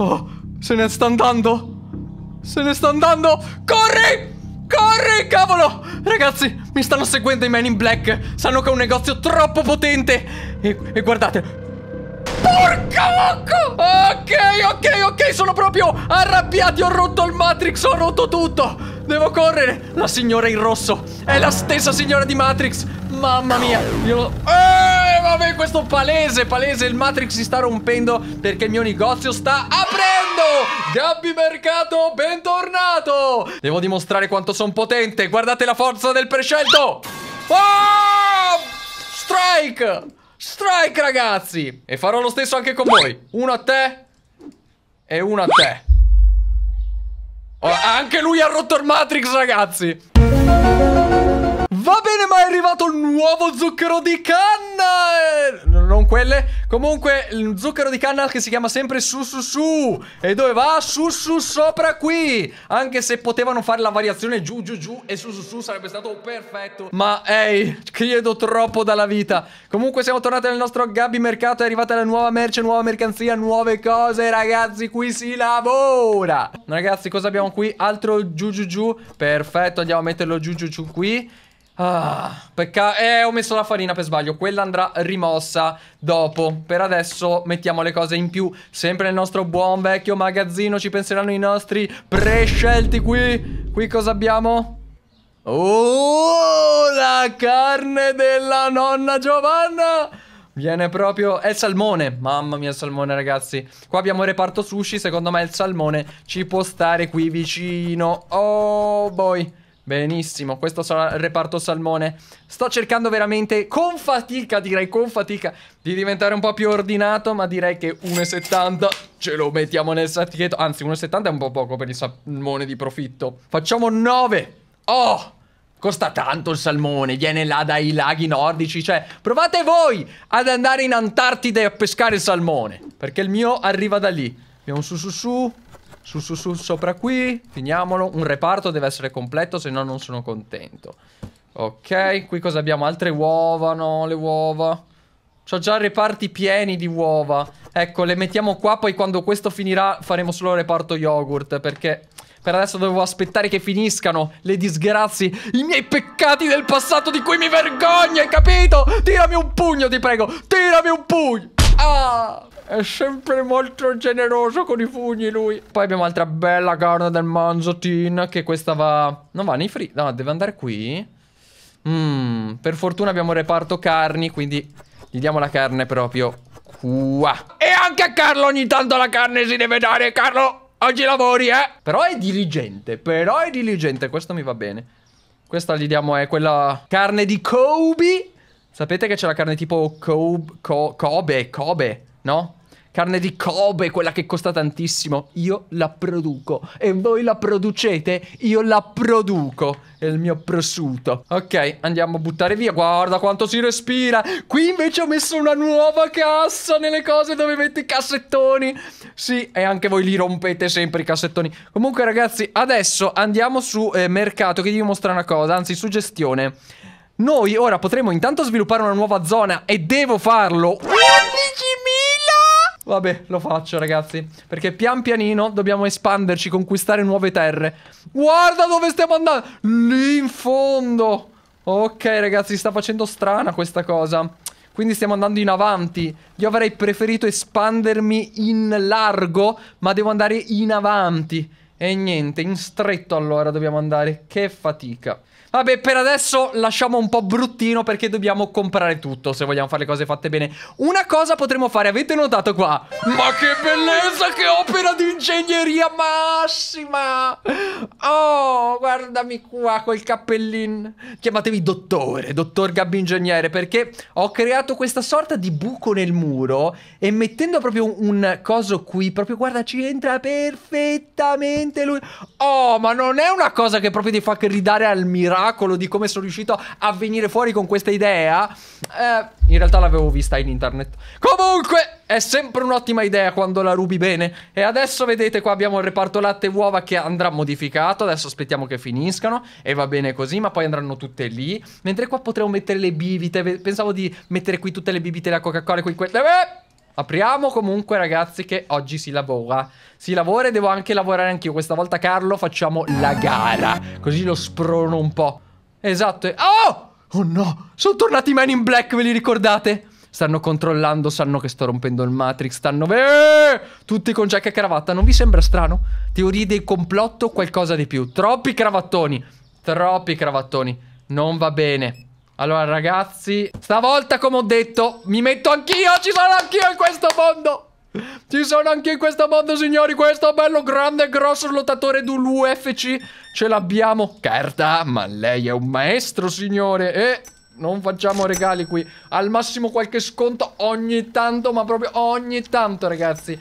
Oh, se ne sta andando! Se ne sta andando! Corri! Corri, cavolo! Ragazzi, mi stanno seguendo i Men in Black. Sanno che è un negozio troppo potente. E, e guardate... Porca bocca! Ok, ok, ok, sono proprio arrabbiati. Ho rotto il Matrix, ho rotto tutto. Devo correre! La signora in rosso! È la stessa signora di Matrix! Mamma mia! Io lo... Eh, vabbè, questo palese, palese, il Matrix si sta rompendo perché il mio negozio sta aprendo! Gabby Mercato, bentornato! Devo dimostrare quanto sono potente! Guardate la forza del prescelto! Oh! Strike! Strike, ragazzi! E farò lo stesso anche con voi! Uno a te e uno a te! Oh, anche lui ha rotto il Matrix, ragazzi. Va bene, ma è arrivato il nuovo zucchero di canna non quelle. Comunque, il zucchero di canna che si chiama sempre su su su. E dove va? Su su sopra qui. Anche se potevano fare la variazione giù giù giù e su su su sarebbe stato perfetto. Ma ehi, credo troppo dalla vita. Comunque siamo tornati nel nostro Gabby Mercato. È arrivata la nuova merce, nuova mercanzia, nuove cose. Ragazzi, qui si lavora. Ragazzi, cosa abbiamo qui? Altro giù giù giù. Perfetto, andiamo a metterlo giù giù giù qui. Ah, peccato. Eh, ho messo la farina per sbaglio. Quella andrà rimossa dopo. Per adesso mettiamo le cose in più. Sempre nel nostro buon vecchio magazzino ci penseranno i nostri prescelti qui. Qui cosa abbiamo? Oh, la carne della nonna Giovanna! Viene proprio... È il salmone. Mamma mia, il salmone, ragazzi. Qua abbiamo reparto sushi. Secondo me il salmone ci può stare qui vicino. Oh, boy. Benissimo, questo sarà il reparto salmone. Sto cercando veramente con fatica, direi con fatica, di diventare un po' più ordinato, ma direi che 1,70 ce lo mettiamo nel sacchetto. Anzi, 1,70 è un po' poco per il salmone di profitto. Facciamo 9. Oh! Costa tanto il salmone, viene là dai laghi nordici, cioè provate voi ad andare in Antartide a pescare il salmone, perché il mio arriva da lì. Abbiamo su su su, su, su, su, sopra qui. Finiamolo. Un reparto deve essere completo, se no non sono contento. Ok, qui cosa abbiamo? Altre uova? No, le uova. Ho già reparti pieni di uova. Ecco, le mettiamo qua, poi quando questo finirà faremo solo reparto yogurt, perché... Per adesso devo aspettare che finiscano le disgrazie, i miei peccati del passato di cui mi vergogno, hai capito? Tirami un pugno, ti prego, tirami un pugno! Ah! È sempre molto generoso con i pugni lui. Poi abbiamo altra bella carne del manzotin. Che questa va... Non va nei free. No, deve andare qui. Mm, per fortuna abbiamo reparto carni, quindi gli diamo la carne proprio qua. E anche a Carlo ogni tanto la carne si deve dare, Carlo! Oggi lavori, eh! Però è diligente, però è diligente, questo mi va bene. Questa gli diamo è quella carne di Kobe. Sapete che c'è la carne tipo Kobe, Kobe, Kobe, no? carne di Kobe, quella che costa tantissimo, io la produco. E voi la producete? Io la produco. È il mio prosciutto. Ok, andiamo a buttare via. Guarda quanto si respira. Qui invece ho messo una nuova cassa nelle cose dove metto i cassettoni. Sì, e anche voi li rompete sempre i cassettoni. Comunque ragazzi, adesso andiamo su eh, mercato che vi mostra una cosa, anzi su gestione. Noi ora potremo intanto sviluppare una nuova zona e devo farlo. Uh! Vabbè, lo faccio, ragazzi. Perché pian pianino dobbiamo espanderci, conquistare nuove terre. Guarda dove stiamo andando! Lì in fondo! Ok, ragazzi, sta facendo strana questa cosa. Quindi stiamo andando in avanti. Io avrei preferito espandermi in largo, ma devo andare in avanti. E niente, in stretto allora dobbiamo andare. Che fatica. Vabbè, per adesso lasciamo un po' bruttino perché dobbiamo comprare tutto se vogliamo fare le cose fatte bene. Una cosa potremmo fare, avete notato qua? Ma che bellezza, che opera di ingegneria massima! Oh, guardami qua col cappellino. Chiamatevi dottore, dottor Gabbi Ingegnere, perché ho creato questa sorta di buco nel muro e mettendo proprio un coso qui, proprio guarda, ci entra perfettamente lui. Oh, ma non è una cosa che proprio ti fa gridare al miracolo miracolo di come sono riuscito a venire fuori con questa idea. Eh, in realtà l'avevo vista in internet. Comunque, è sempre un'ottima idea quando la rubi bene. E adesso vedete qua abbiamo il reparto latte e uova che andrà modificato. Adesso aspettiamo che finiscano e va bene così, ma poi andranno tutte lì. Mentre qua potremmo mettere le bibite. Pensavo di mettere qui tutte le bibite, la Coca-Cola e qui... Que- eh! Apriamo comunque ragazzi che oggi si lavora Si lavora e devo anche lavorare anch'io Questa volta Carlo facciamo la gara Così lo sprono un po' Esatto Oh! Oh no! Sono tornati i Men in Black, ve li ricordate? Stanno controllando, sanno che sto rompendo il Matrix, stanno... Eeeh! Tutti con giacca e cravatta, non vi sembra strano? Teorie del complotto, qualcosa di più. Troppi cravattoni, troppi cravattoni. Non va bene. Allora ragazzi, stavolta come ho detto, mi metto anch'io, ci sono anch'io in questo mondo! Ci sono anche in questo mondo, signori. Questo bello grande grosso lottatore dell'UFC. Ce l'abbiamo. Carta, ma lei è un maestro, signore. E non facciamo regali qui. Al massimo qualche sconto ogni tanto, ma proprio ogni tanto, ragazzi.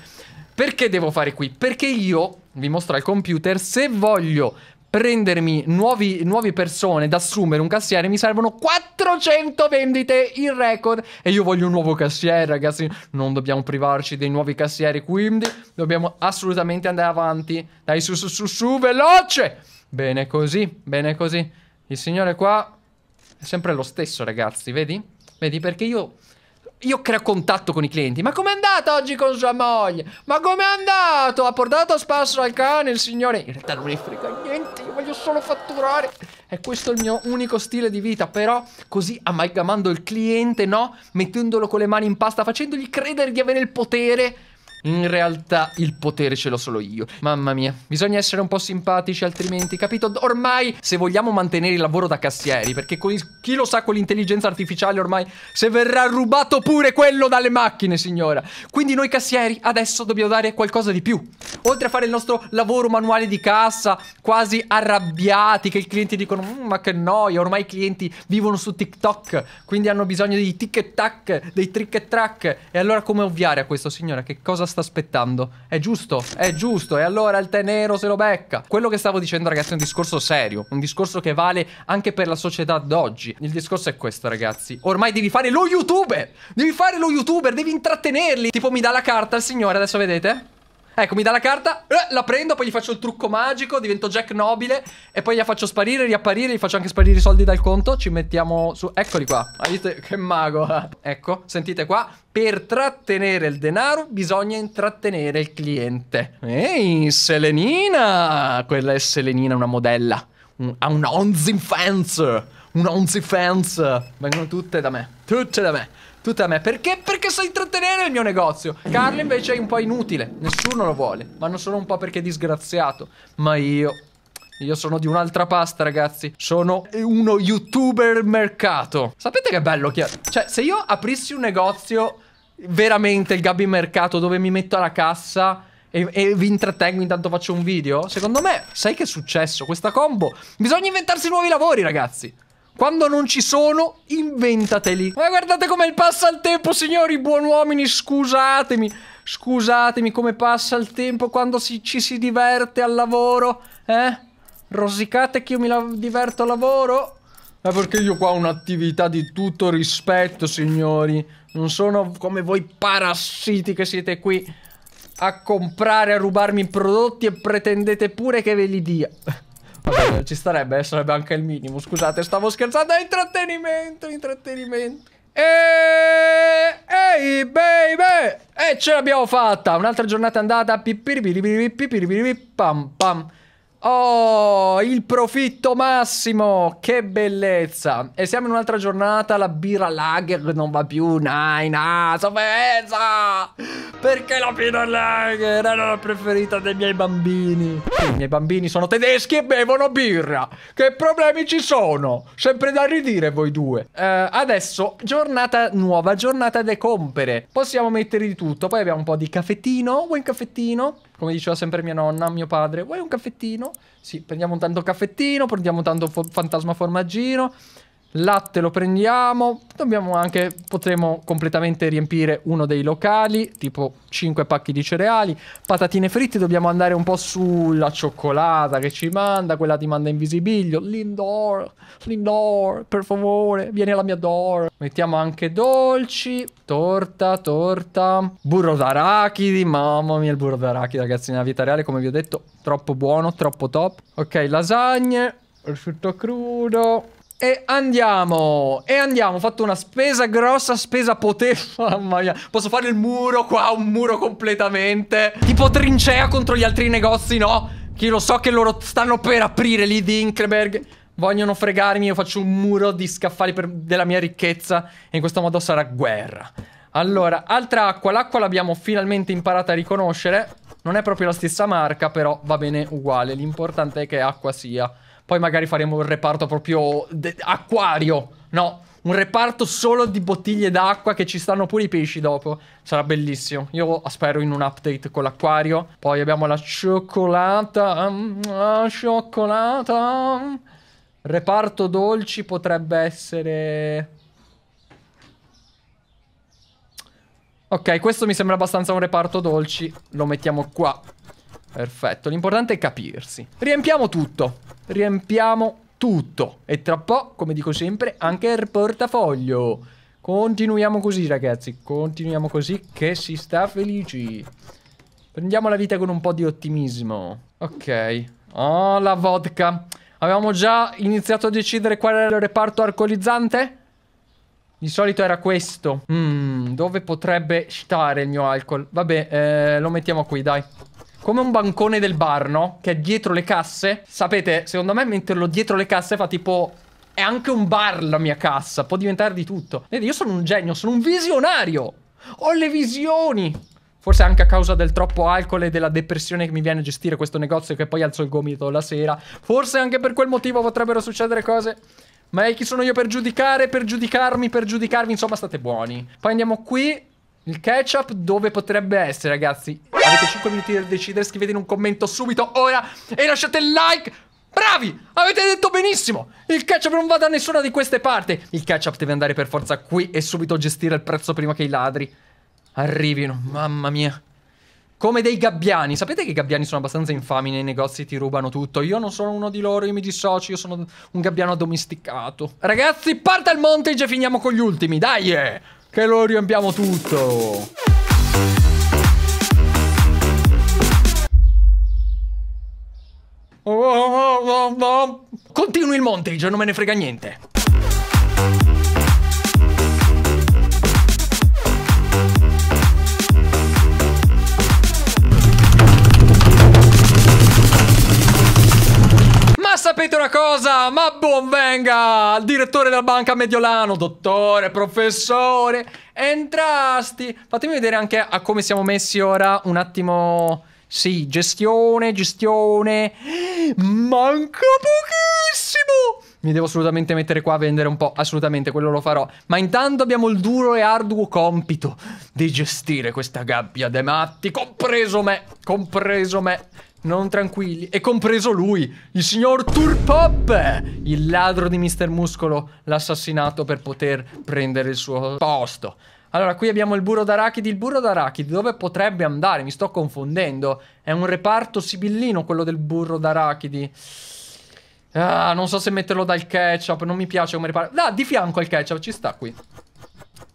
Perché devo fare qui? Perché io, vi mostro al computer, se voglio prendermi nuovi, nuove persone da assumere un cassiere mi servono 400 vendite in record e io voglio un nuovo cassiere ragazzi non dobbiamo privarci dei nuovi cassieri quindi dobbiamo assolutamente andare avanti dai su su su su veloce bene così bene così il signore qua è sempre lo stesso ragazzi vedi vedi perché io io creo contatto con i clienti. Ma com'è andato oggi con sua moglie? Ma com'è andato? Ha portato a spasso al cane il signore? In realtà non mi frega niente, io voglio solo fatturare. E questo è il mio unico stile di vita, però così amalgamando il cliente, no? Mettendolo con le mani in pasta, facendogli credere di avere il potere in realtà il potere ce l'ho solo io. Mamma mia. Bisogna essere un po' simpatici altrimenti, capito? Ormai se vogliamo mantenere il lavoro da cassieri, perché con, chi lo sa con l'intelligenza artificiale ormai se verrà rubato pure quello dalle macchine, signora. Quindi noi cassieri adesso dobbiamo dare qualcosa di più oltre a fare il nostro lavoro manuale di cassa, quasi arrabbiati, che i clienti dicono, mm, ma che noia, ormai i clienti vivono su TikTok, quindi hanno bisogno dei tic e tac, dei trick e track. E allora come ovviare a questo signore? Che cosa sta aspettando? È giusto, è giusto, e allora il tè nero se lo becca. Quello che stavo dicendo ragazzi è un discorso serio, un discorso che vale anche per la società d'oggi. Il discorso è questo ragazzi, ormai devi fare lo youtuber, devi fare lo youtuber, devi intrattenerli. Tipo mi dà la carta il signore, adesso vedete? Ecco, mi dà la carta, eh, la prendo, poi gli faccio il trucco magico, divento Jack Nobile e poi gli faccio sparire, riapparire, gli faccio anche sparire i soldi dal conto, ci mettiamo su... Eccoli qua, hai visto? Che mago! ecco, sentite qua, per trattenere il denaro bisogna intrattenere il cliente. Ehi, Selenina! Quella è Selenina, una modella, mm, ha un, una Onzinfense! un OnlyFans. Vengono tutte da me. Tutte da me. Tutte da me. Perché? Perché so intrattenere il mio negozio. Carlo invece è un po' inutile. Nessuno lo vuole. Vanno solo un po' perché è disgraziato. Ma io... Io sono di un'altra pasta, ragazzi. Sono uno youtuber mercato. Sapete che bello che... Cioè, se io aprissi un negozio... Veramente il Gabby Mercato dove mi metto alla cassa e, e, vi intrattengo intanto faccio un video? Secondo me, sai che è successo? Questa combo. Bisogna inventarsi nuovi lavori, ragazzi. Quando non ci sono, inventateli. Ma guardate come passa il tempo, signori, buon uomini, scusatemi. Scusatemi come passa il tempo quando si, ci si diverte al lavoro, eh? Rosicate che io mi diverto al lavoro? Ma eh, perché io qua ho un'attività di tutto rispetto, signori. Non sono come voi parassiti che siete qui a comprare, a rubarmi prodotti e pretendete pure che ve li dia. Vabbè, ah! ci starebbe, eh, sarebbe anche il minimo. Scusate, stavo scherzando. È intrattenimento, intrattenimento. Ehi, baby! E ce l'abbiamo fatta! Un'altra giornata andata. Pam pam. Oh, il profitto massimo! Che bellezza! E siamo in un'altra giornata, la birra lager non va più, naina, sofferenza! Perché la birra lager era la preferita dei miei bambini? I miei bambini sono tedeschi e bevono birra! Che problemi ci sono? Sempre da ridire voi due! Eh, adesso, giornata nuova, giornata compere. Possiamo mettere di tutto, poi abbiamo un po' di caffettino, vuoi un caffettino? come diceva sempre mia nonna, mio padre, vuoi un caffettino? Sì, prendiamo tanto caffettino, prendiamo un tanto fantasma formaggino, Latte lo prendiamo. Dobbiamo anche, potremmo completamente riempire uno dei locali, tipo 5 pacchi di cereali. Patatine fritte, dobbiamo andare un po' sulla cioccolata che ci manda, quella ti manda invisibilio. Lindor, Lindor, per favore, vieni alla mia door. Mettiamo anche dolci, torta, torta, burro d'arachidi. Mamma mia, il burro d'arachidi, ragazzi, nella vita reale, come vi ho detto, troppo buono, troppo top. Ok, lasagne, prosciutto crudo. E andiamo, e andiamo, ho fatto una spesa grossa, spesa potente, mamma mia Posso fare il muro qua, un muro completamente Tipo trincea contro gli altri negozi, no? Che lo so che loro stanno per aprire lì di Inkleberg Vogliono fregarmi, io faccio un muro di scaffali per... della mia ricchezza E in questo modo sarà guerra Allora, altra acqua, l'acqua l'abbiamo finalmente imparata a riconoscere Non è proprio la stessa marca, però va bene uguale L'importante è che acqua sia poi magari faremo un reparto proprio acquario, no? Un reparto solo di bottiglie d'acqua che ci stanno pure i pesci dopo. Sarà bellissimo. Io spero in un update con l'acquario. Poi abbiamo la cioccolata. Mm, la cioccolata. Reparto dolci potrebbe essere... Ok, questo mi sembra abbastanza un reparto dolci. Lo mettiamo qua. Perfetto, l'importante è capirsi. Riempiamo tutto. Riempiamo tutto. E tra po', come dico sempre, anche il portafoglio. Continuiamo così, ragazzi. Continuiamo così che si sta felici. Prendiamo la vita con un po' di ottimismo. Ok. Oh, la vodka. Avevamo già iniziato a decidere qual era il reparto alcolizzante? Di solito era questo. Mm, dove potrebbe stare il mio alcol? Vabbè, eh, lo mettiamo qui, dai come un bancone del bar, no? Che è dietro le casse. Sapete, secondo me metterlo dietro le casse fa tipo... È anche un bar la mia cassa, può diventare di tutto. Vedi, io sono un genio, sono un visionario. Ho le visioni. Forse anche a causa del troppo alcol e della depressione che mi viene a gestire questo negozio che poi alzo il gomito la sera. Forse anche per quel motivo potrebbero succedere cose... Ma chi sono io per giudicare, per giudicarmi, per giudicarvi? Insomma, state buoni. Poi andiamo qui. Il ketchup dove potrebbe essere, ragazzi? Avete 5 minuti per decidere, scrivete in un commento subito, ora, e lasciate il like! Bravi! Avete detto benissimo! Il ketchup non va da nessuna di queste parti! Il ketchup deve andare per forza qui e subito gestire il prezzo prima che i ladri arrivino. Mamma mia. Come dei gabbiani. Sapete che i gabbiani sono abbastanza infami nei negozi, ti rubano tutto. Io non sono uno di loro, io mi dissocio, io sono un gabbiano addomesticato. Ragazzi, parte il montage e finiamo con gli ultimi, dai! Yeah! Che lo riempiamo tutto. Continui il montage, non me ne frega niente. sapete una cosa? Ma buon venga al direttore della banca Mediolano, dottore, professore, entrasti. Fatemi vedere anche a come siamo messi ora un attimo... Sì, gestione, gestione. Manca pochissimo! Mi devo assolutamente mettere qua a vendere un po', assolutamente, quello lo farò. Ma intanto abbiamo il duro e arduo compito di gestire questa gabbia dei matti, compreso me, compreso me non tranquilli, e compreso lui, il signor Turpop, il ladro di Mister Muscolo, l'ha assassinato per poter prendere il suo posto. Allora, qui abbiamo il burro d'arachidi. Il burro d'arachidi dove potrebbe andare? Mi sto confondendo. È un reparto sibillino quello del burro d'arachidi. Ah, non so se metterlo dal ketchup, non mi piace come reparto. Ah, di fianco al ketchup, ci sta qui.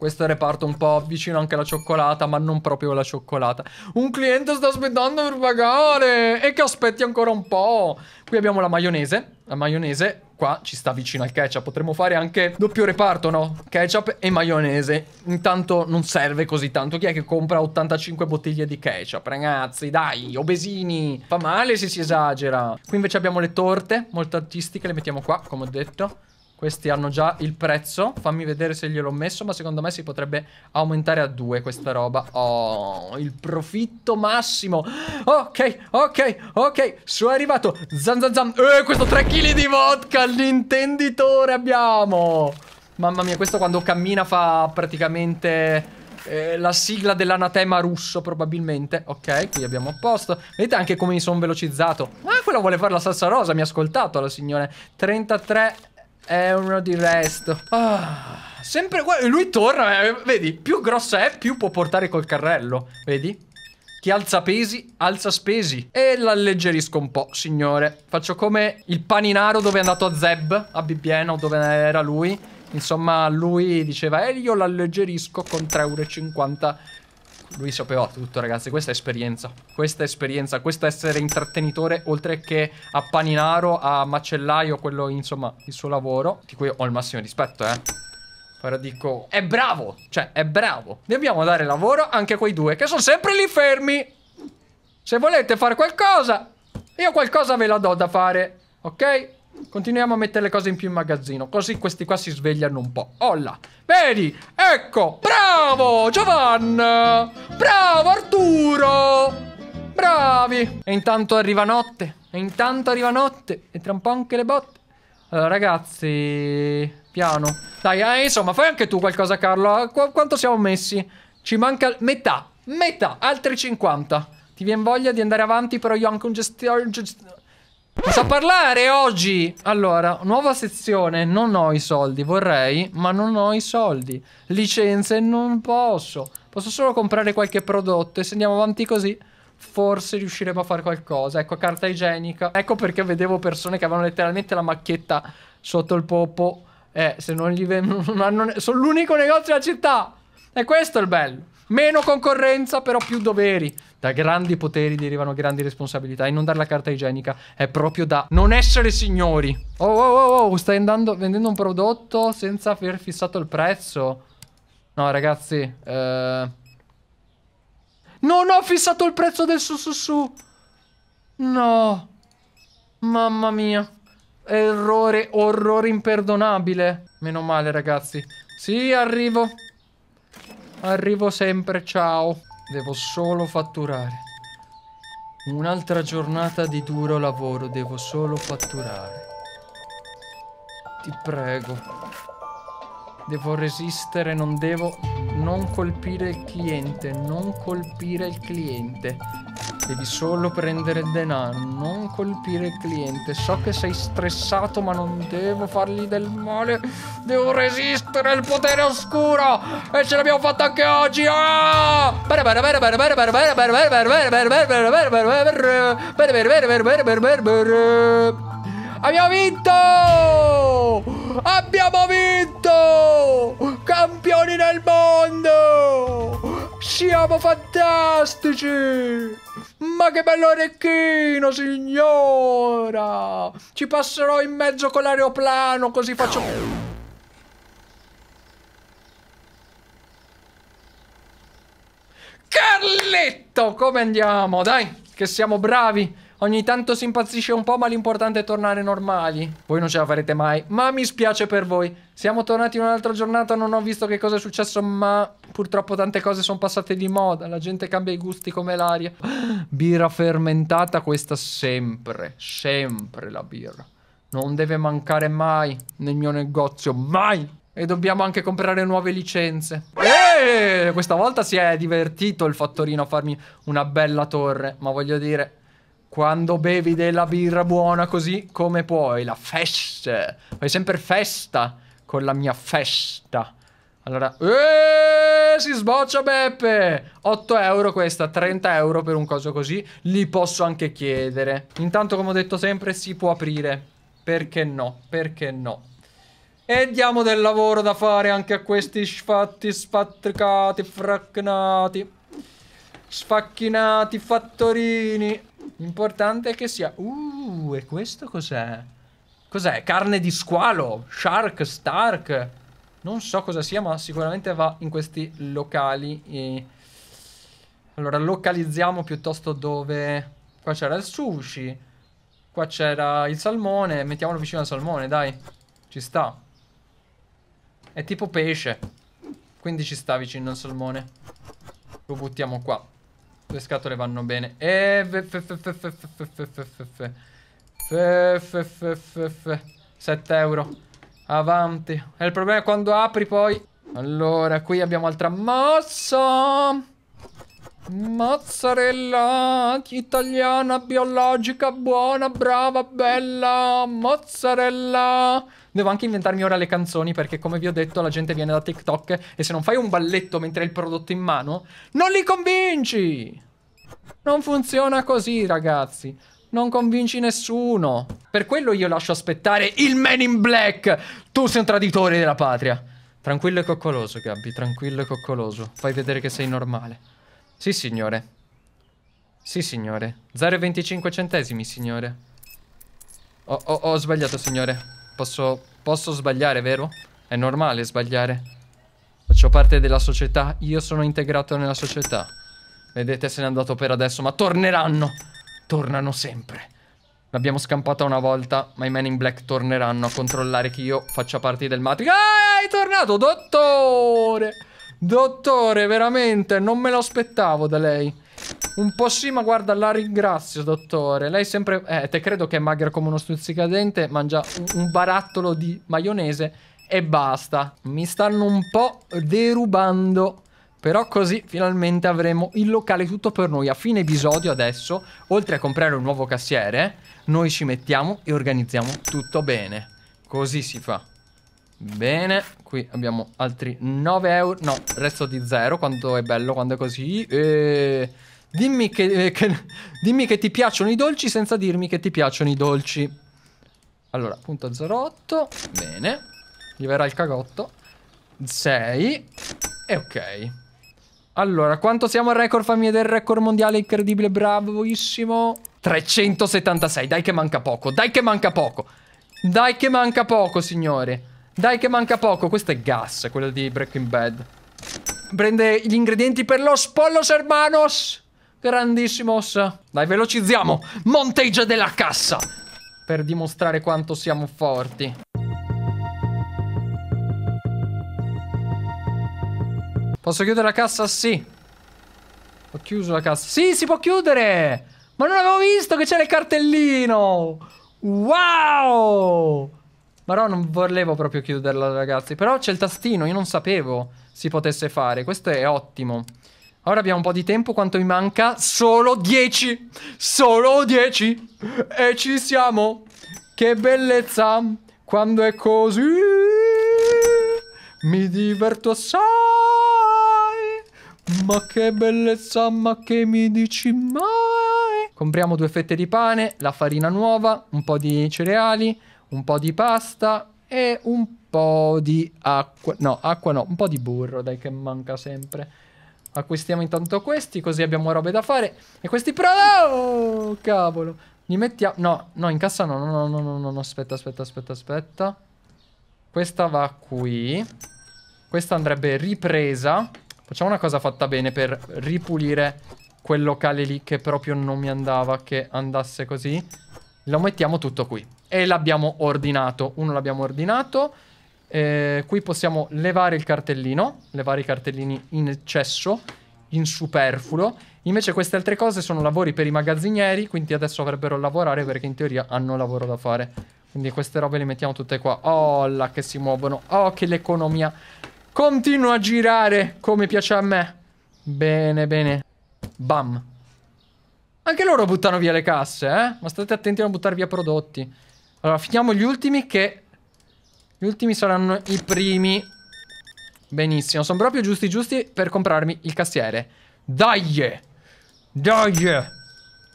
Questo è il reparto un po' vicino anche alla cioccolata, ma non proprio alla cioccolata. Un cliente sta aspettando per pagare! E che aspetti ancora un po'! Qui abbiamo la maionese. La maionese qua ci sta vicino al ketchup. Potremmo fare anche doppio reparto, no? Ketchup e maionese. Intanto non serve così tanto. Chi è che compra 85 bottiglie di ketchup? Ragazzi, dai, obesini! Fa male se si esagera. Qui invece abbiamo le torte, molto artistiche. Le mettiamo qua, come ho detto. Questi hanno già il prezzo. Fammi vedere se gliel'ho messo. Ma secondo me si potrebbe aumentare a due questa roba. Oh, il profitto massimo. Ok, ok, ok. Su è arrivato. Zan zan zan. Eh, questo 3 kg di vodka. L'intenditore abbiamo. Mamma mia, questo quando cammina fa praticamente... Eh, la sigla dell'anatema russo probabilmente Ok, qui abbiamo a posto Vedete anche come mi sono velocizzato Ah, quella vuole fare la salsa rosa, mi ha ascoltato la signora 33 è uno di resto. Ah, sempre... Guarda, lui torna, eh, vedi, più grossa è, più può portare col carrello, vedi? Chi alza pesi, alza spesi. E l'alleggerisco un po', signore. Faccio come il paninaro dove è andato a Zeb, a o dove era lui. Insomma, lui diceva, eh, io l'alleggerisco con 3,50 euro lui sapeva tutto, ragazzi. Questa è esperienza. Questa è esperienza. Questo essere intrattenitore, oltre che a paninaro, a macellaio, quello, insomma, il suo lavoro. Di cui ho il massimo rispetto, eh. Ora dico, è bravo. Cioè, è bravo. Dobbiamo dare lavoro anche a quei due, che sono sempre lì fermi. Se volete fare qualcosa, io qualcosa ve la do da fare. Ok? Continuiamo a mettere le cose in più in magazzino, così questi qua si svegliano un po'. Olla, vedi, ecco, bravo! Bravo Giovanna! Bravo Arturo! Bravi! E intanto arriva notte. E intanto arriva notte. E tra un po' anche le botte. Allora, ragazzi... Piano. Dai, eh, insomma, fai anche tu qualcosa, Carlo. Eh, qu quanto siamo messi? Ci manca metà. Metà. Altri 50. Ti viene voglia di andare avanti, però io ho anche un gestore... Gest sa parlare oggi? Allora, nuova sezione, non ho i soldi, vorrei, ma non ho i soldi. Licenze non posso. Posso solo comprare qualche prodotto e se andiamo avanti così forse riusciremo a fare qualcosa. Ecco, carta igienica. Ecco perché vedevo persone che avevano letteralmente la macchietta sotto il popo. Eh, se non gli vengono... Sono l'unico negozio della città. E questo è il bello. Meno concorrenza, però più doveri. Da grandi poteri derivano grandi responsabilità. E non dare la carta igienica è proprio da non essere signori. Oh, oh, oh, oh, stai andando, vendendo un prodotto senza aver fissato il prezzo. No, ragazzi, eh... Non ho fissato il prezzo del su su su. No. Mamma mia. Errore, orrore imperdonabile. Meno male, ragazzi. Sì, arrivo. Arrivo sempre, ciao. Devo solo fatturare. Un'altra giornata di duro lavoro, devo solo fatturare. Ti prego. Devo resistere, non devo non colpire il cliente, non colpire il cliente. Devi solo prendere denaro, non colpire il cliente. So che sei stressato, ma non devo fargli del male. Devo resistere al potere oscuro. E ce l'abbiamo fatta anche oggi. Ah! Abbiamo vinto! Abbiamo vinto! Campioni del mondo! Siamo fantastici! Ma che bello orecchino, signora! Ci passerò in mezzo con l'aeroplano, così faccio... Carletto, come andiamo? Dai, che siamo bravi. Ogni tanto si impazzisce un po', ma l'importante è tornare normali. Voi non ce la farete mai, ma mi spiace per voi. Siamo tornati in un'altra giornata, non ho visto che cosa è successo, ma purtroppo tante cose sono passate di moda. La gente cambia i gusti come l'aria. Birra fermentata, questa sempre, sempre la birra. Non deve mancare mai nel mio negozio, mai! E dobbiamo anche comprare nuove licenze. Eeeh, questa volta si è divertito il fattorino a farmi una bella torre, ma voglio dire quando bevi della birra buona così come puoi, la festa. Fai sempre festa con la mia festa. Allora, eeeh, si sboccia Beppe! 8 euro questa, 30 euro per un coso così. Li posso anche chiedere. Intanto, come ho detto sempre, si può aprire. Perché no? Perché no? E diamo del lavoro da fare anche a questi sfatti spatricati, fracnati, sfacchinati, fattorini. L'importante è che sia... Uh, e questo cos'è? Cos'è? Carne di squalo? Shark? Stark? Non so cosa sia, ma sicuramente va in questi locali. E... Allora, localizziamo piuttosto dove... Qua c'era il sushi. Qua c'era il salmone. Mettiamolo vicino al salmone, dai. Ci sta. È tipo pesce. Quindi ci sta vicino al salmone. Lo buttiamo qua. Le scatole vanno bene. E... 7 euro. Avanti. E il problema è quando apri poi... Allora, qui abbiamo altra mossa. Mozzarella italiana, biologica, buona, brava, bella, mozzarella. Devo anche inventarmi ora le canzoni perché come vi ho detto la gente viene da TikTok e se non fai un balletto mentre hai il prodotto in mano, non li convinci. Non funziona così ragazzi. Non convinci nessuno. Per quello io lascio aspettare il Man in Black. Tu sei un traditore della patria. Tranquillo e coccoloso, Gabby, tranquillo e coccoloso. Fai vedere che sei normale. Sì, signore. Sì, signore. 0,25 centesimi, signore. Ho, ho, ho, sbagliato, signore. Posso, posso sbagliare, vero? È normale sbagliare. Faccio parte della società. Io sono integrato nella società. Vedete, se n'è andato per adesso, ma torneranno. Tornano sempre. L'abbiamo scampata una volta, ma i Men in Black torneranno a controllare che io faccia parte del Matrix. Ah, è tornato, dottore! Dottore, veramente, non me lo aspettavo da lei. Un po' sì, ma guarda, la ringrazio, dottore. Lei sempre... Eh, te credo che è magra come uno stuzzicadente, mangia un barattolo di maionese e basta. Mi stanno un po' derubando. Però così finalmente avremo il locale tutto per noi. A fine episodio adesso, oltre a comprare un nuovo cassiere, noi ci mettiamo e organizziamo tutto bene. Così si fa. Bene, qui abbiamo altri 9 euro. No, resto di 0. quando è bello quando è così. E... Dimmi che, eh, che, dimmi che ti piacciono i dolci senza dirmi che ti piacciono i dolci. Allora, punto 08. Bene. Gli verrà il cagotto. 6. E ok. Allora, quanto siamo al record famiglia del record mondiale? Incredibile, bravissimo. 376. Dai che manca poco. Dai che manca poco. Dai che manca poco, signore. Dai che manca poco, questo è gas, quello di Breaking Bad. Prende gli ingredienti per lo pollos hermanos. Grandissimo ossa. Dai, velocizziamo. Monteggia della cassa. Per dimostrare quanto siamo forti. Posso chiudere la cassa? Sì. Ho chiuso la cassa. Sì, si può chiudere! Ma non avevo visto che c'era il cartellino! Wow! Però non volevo proprio chiuderla, ragazzi. Però c'è il tastino, io non sapevo si potesse fare. Questo è ottimo. Ora abbiamo un po' di tempo, quanto mi manca? Solo 10! Solo 10! E ci siamo! Che bellezza! Quando è così... Mi diverto assai! Ma che bellezza, ma che mi dici mai? Compriamo due fette di pane, la farina nuova, un po' di cereali un po' di pasta e un po' di acqua. No, acqua no, un po' di burro, dai che manca sempre. Acquistiamo intanto questi, così abbiamo robe da fare. E questi pro... Oh, cavolo. Li mettiamo... No, no, in cassa no, no, no, no, no, no, aspetta, aspetta, aspetta, aspetta. Questa va qui. Questa andrebbe ripresa. Facciamo una cosa fatta bene per ripulire quel locale lì che proprio non mi andava che andasse così. Lo mettiamo tutto qui e l'abbiamo ordinato. Uno l'abbiamo ordinato. Eh, qui possiamo levare il cartellino, levare i cartellini in eccesso, in superfluo. Invece queste altre cose sono lavori per i magazzinieri, quindi adesso avrebbero lavorare perché in teoria hanno lavoro da fare. Quindi queste robe le mettiamo tutte qua. Oh là che si muovono, oh che l'economia continua a girare come piace a me. Bene, bene. Bam. Anche loro buttano via le casse, eh? Ma state attenti a non buttare via prodotti. Allora, finiamo gli ultimi che... Gli ultimi saranno i primi. Benissimo, sono proprio giusti giusti per comprarmi il cassiere. Dai! Dai!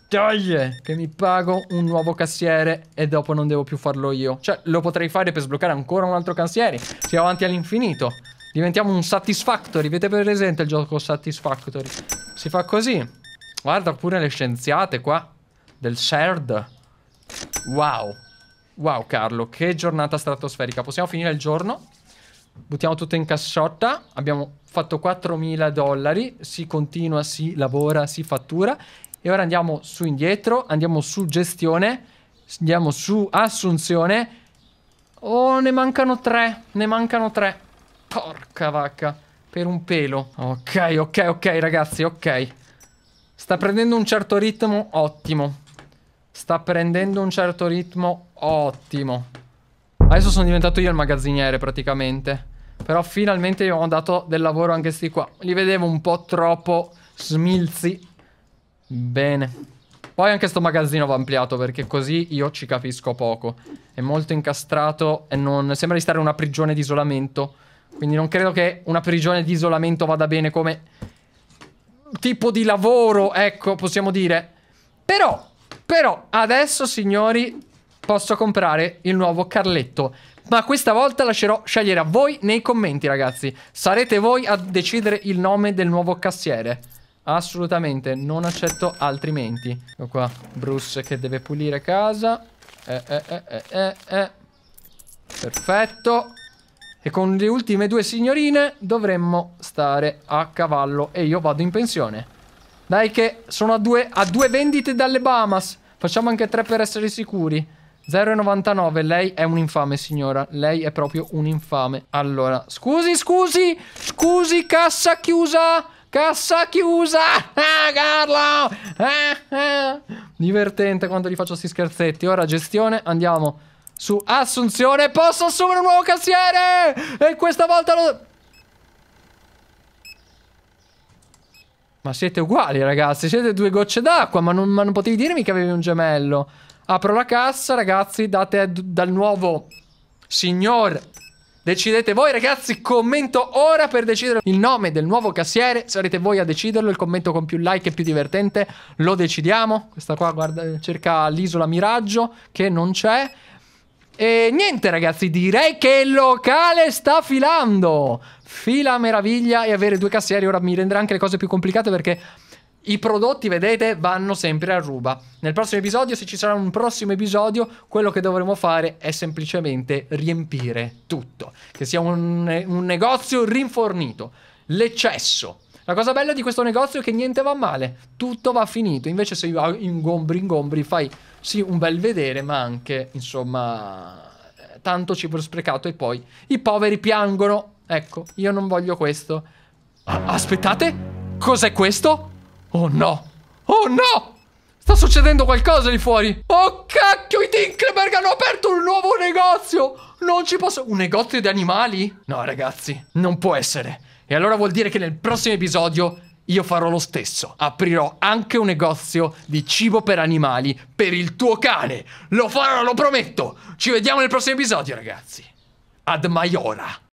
Dai! Che mi pago un nuovo cassiere e dopo non devo più farlo io. Cioè, lo potrei fare per sbloccare ancora un altro cassiere. Siamo avanti all'infinito. Diventiamo un Satisfactory. Avete presente il gioco Satisfactory? Si fa così. Guarda pure le scienziate qua. Del CERD. Wow. Wow Carlo, che giornata stratosferica. Possiamo finire il giorno? Buttiamo tutto in casciotta, abbiamo fatto 4.000 dollari, si continua, si lavora, si fattura e ora andiamo su indietro, andiamo su gestione, andiamo su assunzione. Oh, ne mancano tre, ne mancano tre. Porca vacca, per un pelo. Ok, ok, ok ragazzi, ok. Sta prendendo un certo ritmo ottimo. Sta prendendo un certo ritmo ottimo. Adesso sono diventato io il magazziniere praticamente. Però finalmente gli ho dato del lavoro anche sti qua. Li vedevo un po' troppo smilzi. Bene. Poi anche sto magazzino va ampliato perché così io ci capisco poco. È molto incastrato e non... Sembra di stare in una prigione di isolamento. Quindi non credo che una prigione di isolamento vada bene come tipo di lavoro, ecco, possiamo dire. Però però adesso, signori, posso comprare il nuovo Carletto. Ma questa volta lascerò scegliere a voi nei commenti, ragazzi. Sarete voi a decidere il nome del nuovo cassiere. Assolutamente, non accetto altrimenti. Ecco qua, Bruce che deve pulire casa. Eh, eh, eh, Perfetto. E con le ultime due signorine dovremmo stare a cavallo e io vado in pensione. Dai che sono a due, a due vendite dalle Bahamas. Facciamo anche tre per essere sicuri. 0,99. Lei è un infame, signora. Lei è proprio un infame. Allora, scusi, scusi. Scusi, cassa chiusa. Cassa chiusa. Ah, Carlo. Ah, ah. Divertente quando gli faccio questi scherzetti. Ora, gestione, andiamo su Assunzione. Posso assumere un nuovo cassiere? E questa volta lo... Ma siete uguali, ragazzi. Siete due gocce d'acqua, ma, ma non, potevi dirmi che avevi un gemello. Apro la cassa, ragazzi. Date dal nuovo signor. Decidete voi, ragazzi. Commento ora per decidere il nome del nuovo cassiere. Sarete voi a deciderlo. Il commento con più like e più divertente. Lo decidiamo. Questa qua, guarda, cerca l'isola Miraggio, che non c'è. E niente, ragazzi. Direi che il locale sta filando fila a meraviglia e avere due cassieri ora mi renderà anche le cose più complicate perché i prodotti, vedete, vanno sempre a ruba. Nel prossimo episodio, se ci sarà un prossimo episodio, quello che dovremo fare è semplicemente riempire tutto. Che sia un, un negozio rinfornito. L'eccesso. La cosa bella di questo negozio è che niente va male, tutto va finito. Invece se ingombri, ingombri, fai sì un bel vedere, ma anche, insomma, eh, tanto cibo sprecato e poi i poveri piangono. Ecco, io non voglio questo. Aspettate! Cos'è questo? Oh no! Oh no! Sta succedendo qualcosa lì fuori! Oh cacchio, i Tinkleberg hanno aperto un nuovo negozio! Non ci posso... Un negozio di animali? No ragazzi, non può essere. E allora vuol dire che nel prossimo episodio io farò lo stesso. Aprirò anche un negozio di cibo per animali per il tuo cane. Lo farò, lo prometto. Ci vediamo nel prossimo episodio, ragazzi. Ad Maiora.